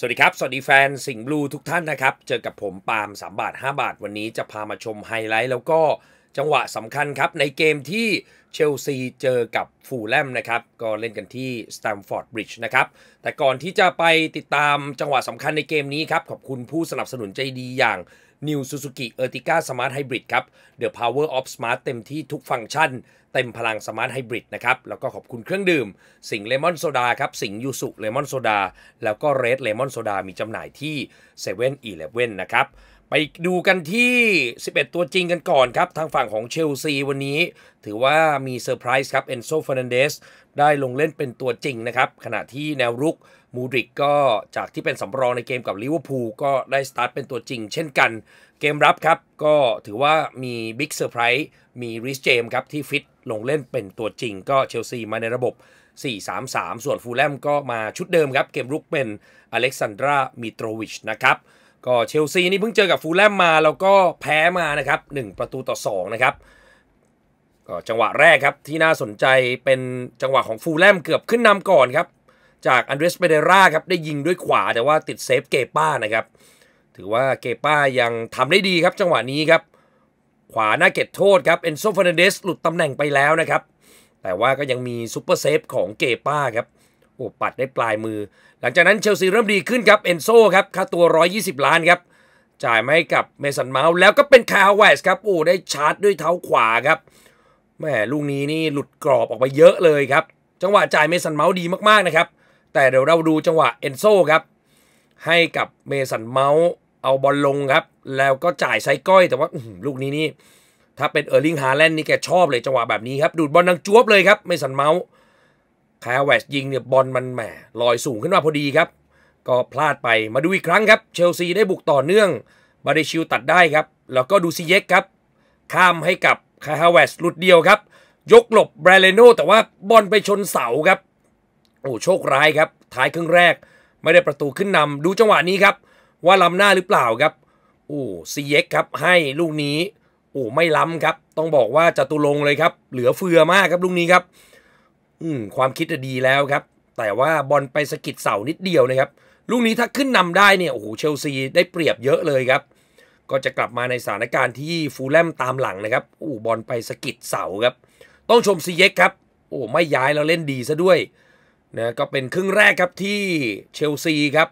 สวัสดีครับ สวัสดีแฟน สิงห์บลูทุกท่านนะครับ เจอกับผมปาล์ม3 บาท 5 บาท วันนี้จะพามาชมไฮไลท์แล้วก็จังหวะสำคัญครับ ในเกมที่เชลซีเจอกับฟูแลมนะครับ ก็เล่นกันที่สแตมฟอร์ดบริดจ์นะครับ แต่ก่อนที่จะไปติดตามจังหวะสำคัญในเกมนี้ครับ ขอบคุณผู้สนับสนุนใจดีอย่าง New Suzuki Ertiga Smart Hybrid ครับ The Power of Smart เต็มที่ทุกฟังก์ชันเต็มพลังสมาร์ทไฮบริดนะครับแล้วก็ขอบคุณเครื่องดื่ม สิงเลมอนโซดาครับสิงยูสุเลมอนโซดา แล้วก็เรดเลมอนโซดามีจำหน่ายที่7 e เ e ่นอีเลนะครับไปดูกันที่ 11 ตัวจริงกันก่อนครับ ทางฝั่งของเชลซีวันนี้ ถือว่ามีเซอร์ไพรส์ครับ เอนโซฟานันเดสได้ลงเล่นเป็นตัวจริงนะครับ ขณะที่แนวรุกมูดริกก็จากที่เป็นสำรองในเกมกับลิเวอร์พูลก็ได้สตาร์ทเป็นตัวจริงเช่นกัน เกมรับครับ ก็ถือว่ามีบิ๊กเซอร์ไพรส์มีริสเจมครับที่ฟิตลงเล่นเป็นตัวจริงก็เชลซีมาในระบบ 4-3-3 ส่วนฟูลแลมก็มาชุดเดิมครับเกมรุกเป็นอเล็กซานดรามิโตรวิชนะครับก็เชลซีนี่เพิ่งเจอกับฟูลแลมมา แล้วก็แพ้มานะครับ1ประตูต่อ2นะครับก็จังหวะแรกครับที่น่าสนใจเป็นจังหวะของฟูลแลมเกือบขึ้นนำก่อนครับจากอันเดรสเปเดราครับได้ยิงด้วยขวาแต่ว่าติดเซฟเกป้านะครับ ถือว่าเกป้ายังทำได้ดีครับจังหวะนี้ครับ ขวาหน้าเก็ตโทษครับเอนโซฟานเดสหลุดตำแหน่งไปแล้วนะครับแต่ว่าก็ยังมีซูเปอร์เซฟของเกป้าครับโอ้ปัดได้ปลายมือ หลังจากนั้นเชลซีเริ่มดีขึ้นครับเอนโซครับค่าตัว 120 ล้านครับจ่ายมาให้กับเมสันเมาส์แล้วก็เป็นคาเวสครับโอ้ได้ชาร์จด้วยเท้าขวาครับแม่ลูกนี้นี่หลุดกรอบออกไปเยอะเลยครับ จังหวะจ่ายเมสันเมาส์ดีมากๆนะครับแต่เดี๋ยวเราดูจังหวะเอนโซครับให้กับเมสันเมาส์เอาบอลลงครับ แล้วก็จ่ายไซก้อย แต่ว่าลูกนี้นี่ถ้าเป็นเออร์ลิงฮาแลนด์นี่แกชอบเลยจังหวะแบบนี้ครับดูดบอลดังจวบเลยครับเมสันเมาส์คาเวชยิงเนี่ยบอลมันแหมลอยสูงขึ้นมาพอดีครับ ก็พลาดไปมาดูอีกครั้งครับ เชลซีได้บุกต่อเนื่องบาริชิวตัดได้ครับ แล้วก็ดูซิเยกครับ ข้ามให้กับคาฮาเวสลุดเดียวครับ ยกหลบแบรเลโนแต่ว่าบอลไปชนเสาครับ โอ้โชคร้ายครับ ท้ายครึ่งแรก ไม่ได้ประตูขึ้นนำดูจังหวะนี้ครับ ว่าล้าหน้าหรือเปล่าครับโอ้ซีเยกครับให้ลูกนี้โอ้ไม่ล้าครับ ต้องบอกว่าจตุลงเลยครับ เหลือเฟือมากครับลูกนี้ครับอืมความคิดดีแล้วครับ แต่ว่าบอลไปสกิดเสานิดเดียวนะครับลูกนี้ถ้าขึ้นนำได้เนี่ยโอ้โหเชลซีได้เปรียบเยอะเลยครับ ก็จะกลับมาในสถานการณ์ที่ฟูลแลมตามหลังนะครับอู้บอลไปสกิดเสาครับต้องชมซีเย็กครับ โอ้ ไม่ย้ายเราเล่นดีซะด้วยนะก็เป็นครึ่งแรกครับที่เชลซีครับ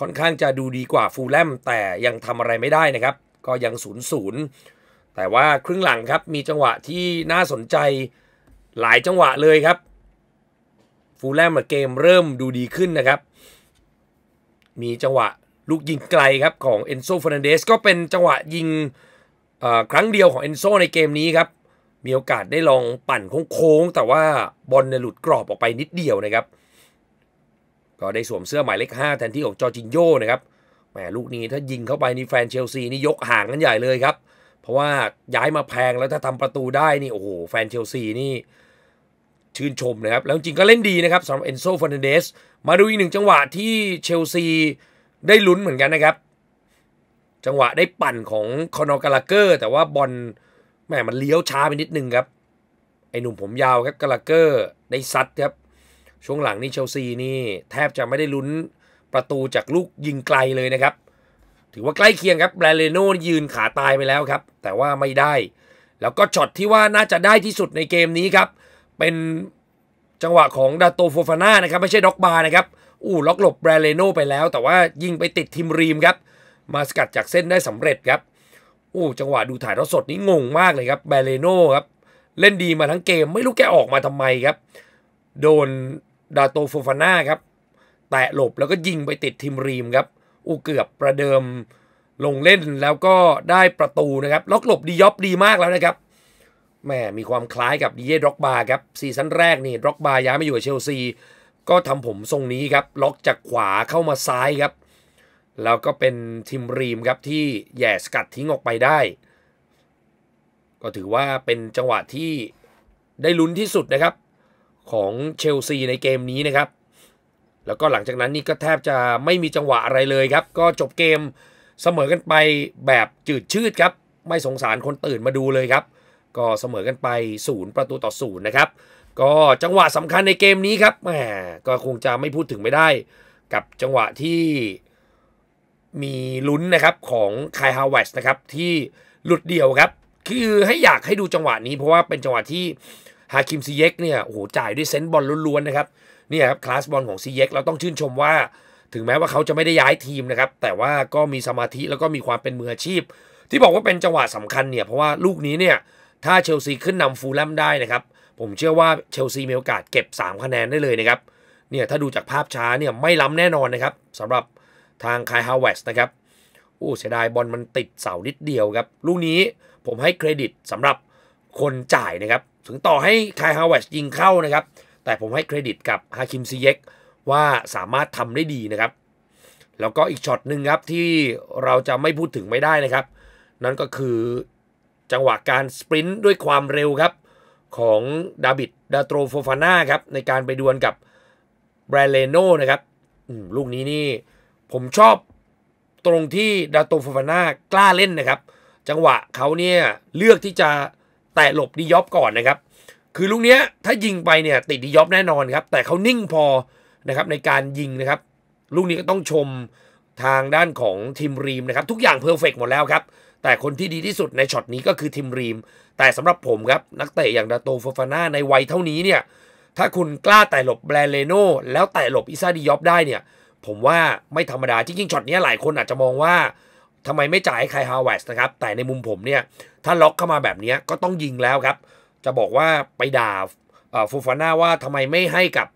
ค่อนข้างจะดูดีกว่าฟูลแลมแต่ยังทำอะไรไม่ได้นะครับ ก็ยังศูนย์ศูนย์แต่ว่าครึ่งหลังครับมีจังหวะที่น่าสนใจหลายจังหวะเลยครับฟูลแลมเกมเริ่มดูดีขึ้นนะครับ มีจังหวะลูกยิงไกลครับของเอนโซฟอรนนเดสก็เป็นจังหวะยิงครั้งเดียวของเอนโซในเกมนี้ครับ มีโอกาสได้ลองปั่นโค้ง แต่ว่าบอลเนี่ยหลุดกรอบออกไปนิดเดียวนะครับ ก็ได้สวมเสื้อหมายเลข5 แทนที่ของจอจินโยนะครับ แหมลูกนี้ถ้ายิงเข้าไปนี่แฟนเชลซีนี่ยกห่างกันใหญ่เลยครับ เพราะว่าย้ายมาแพงแล้วถ้าทำประตูได้นี่โอ้โหแฟนเชลซีนี่ชื่นชมนะครับ แล้วจริงก็เล่นดีนะครับสำหรับเอนโซฟอนเดสมาดูอีกหนึ่งจังหวะที่เชลซี ได้ลุ้นเหมือนกันนะครับ จังหวะได้ปั่นของคอนอการาเกอร์แต่ว่าบอลแม่มันเลี้ยวช้าไปนิดนึงครับ ไอหนุ่มผมยาวครับการาเกอร์ ได้ซัดครับ ช่วงหลังนี่เชลซีนี่ แทบจะไม่ได้ลุ้นประตูจากลูกยิงไกลเลยนะครับถือว่าใกล้เคียงครับแบรเลโน่ยืนขาตายไปแล้วครับแต่ว่าไม่ได้ แล้วก็ช็อตที่ว่าน่าจะได้ที่สุดในเกมนี้ครับเป็นจังหวะของดาโตโฟฟาน่านะครับ ไม่ใช่ด็อกบาร์นะครับอู้ล็อกหลบแบรเลโนไปแล้ว แต่ว่ายิงไปติดทิมรีมครับมาสกัดจากเส้นได้สำเร็จครับอู้จังหวะดูถ่ายทอดสดนี้งงมากเลยครับแบรเลโนครับเล่นดีมาทั้งเกมไม่รู้แกออกมาทำไมครับ โดนดาโตโฟฟาน่าครับแตะหลบแล้วก็ยิงไปติดทิมรีมครับอู้เกือบประเดิมลงเล่นแล้วก็ได้ประตูนะครับล็อกหลบดียอบดีมากแล้วนะครับแม่มีความคล้ายกับดีเย่ด็อกบาครับซีซั่นแรกนี่ด็อกบาย้ายมาอยู่เชลซี ก็ทำผมทรงนี้ครับล็อกจากขวาเข้ามาซ้ายครับ แล้วก็เป็นทิมรีมครับ ที่แย่สกัดทิ้งออกไปได้ ก็ถือว่าเป็นจังหวะที่ได้ลุ้นที่สุดนะครับ ของเชลซีในเกมนี้นะครับ แล้วก็หลังจากนั้นนี่ก็แทบจะไม่มีจังหวะอะไรเลยครับ ก็จบเกมเสมอกันไปแบบจืดชืดครับไม่สงสารคนตื่นมาดูเลยครับก็เสมอกันไป 0 ประตูต่อ0นะครับ ก็จังหวะสำคัญในเกมนี้ครับแหมก็คงจะไม่พูดถึงไม่ได้ กับจังหวะที่มีลุ้นนะครับของคายฮาวเวสนะครับ ที่หลุดเดี่ยวครับ คือให้อยากให้ดูจังหวะนี้เพราะว่าเป็นจังหวะที่ฮาคิมซีเยกเนี่ยโอ้โหจ่ายด้วยเซนต์บอลล้วนๆนะครับนี่ครับ คลาสบอลของซีเยกเราต้องชื่นชมว่า ถึงแม้ว่าเขาจะไม่ได้ย้ายทีมนะครับแต่ว่าก็มีสมาธิแล้วก็มีความเป็นมืออาชีพ ที่บอกว่าเป็นจังหวะสำคัญเนี่ยเพราะว่าลูกนี้เนี่ยถ้าเชลซีขึ้นนำฟูลแลมได้นะครับ ผมเชื่อว่าเชลซีมีโอกาสเก็บ3คะแนนได้เลยนะครับเนี่ยถ้าดูจากภาพช้าเนี่ยไม่ล้ำแน่นอนนะครับสำหรับทางคายฮาวเวสนะครับโอ้เสียดายบอลมันติดเสานิดเดียวครับลูกนี้ผมให้เครดิตสำหรับคนจ่ายนะครับ ถึงต่อให้คายฮาวเวสยิงเข้านะครับ แต่ผมให้เครดิตกับฮาคิมซีเยกว่าสามารถทำได้ดีนะครับแล้วก็อีกช็อตหนึ่งครับที่เราจะไม่พูดถึงไม่ได้นะครับนั่นก็คือจังหวะการสปรินต์ด้วยความเร็วครับของดาบิดดาโตรโฟฟาน่าครับในการไปดวลกับแบรเลโนนะครับลูกนี้นี่ผมชอบตรงที่ดาโตฟโฟาน่ากล้าเล่นนะครับ จังหวะเขาเนี่ยเลือกที่จะแตะหลบดิยอปก่อนนะครับ คือลูกนี้ถ้ายิงไปเนี่ยติดดิยอปแน่นอนครับ แต่เขานิ่งพอนะครับในการยิงนะครับลูกนี้ก็ต้องชมทางด้านของทีมรีมนะครับ ทุกอย่างเพอร์เฟกหมดแล้วครับแต่คนที่ดีที่สุดในช็อตนี้ก็คือทิมรีมแต่สำหรับผมครับ นักเตะอย่างดาโตฟฟาน่าในวัยเท่านี้เนี่ยถ้าคุณกล้าแต่หลบแบรนเลโน่แล้วแต่หลบอิซาดิยอบได้เนี่ยผมว่าไม่ธรรมดาจริงๆช็อตนี้หลายคนอาจจะมองว่าทำไมไม่จ่ายให้ใครฮาวเวสนะครับแต่ในมุมผมเนี่ยถ้าล็อกเข้ามาแบบนี้ก็ต้องยิงแล้วครับ จะบอกว่าไปด่าฟูฟาน่าว่าทำไมไม่ให้กับ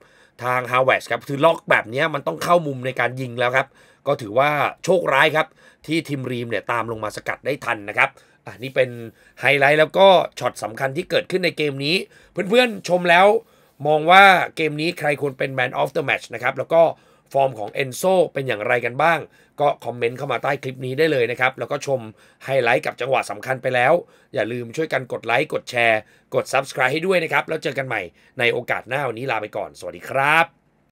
ทางฮาวเวสครับคือล็อกแบบนี้มันต้องเข้ามุมในการยิงแล้วครับก็ถือว่าโชคร้ายครับที่ทีมรีมเนี่ยตามลงมาสกัดได้ทันนะครับอ่ะนี่เป็นไฮไลท์แล้วก็ช็อตสำคัญที่เกิดขึ้นในเกมนี้ เพื่อนๆชมแล้ว มองว่าเกมนี้ใครควรเป็นแมนออฟเดอะแมชนะครับ แล้วก็ฟอร์มของเอนโซเป็นอย่างไรกันบ้าง ก็คอมเมนต์เข้ามาใต้คลิปนี้ได้เลยนะครับ แล้วก็ชมไฮไลท์กับจังหวะสำคัญไปแล้ว อย่าลืมช่วยกันกดไลค์กดแชร์กด Subscribe ให้ด้วยนะครับแล้วเจอกันใหม่ในโอกาสหน้าวันนี้ลาไปก่อน สวัสดีครับ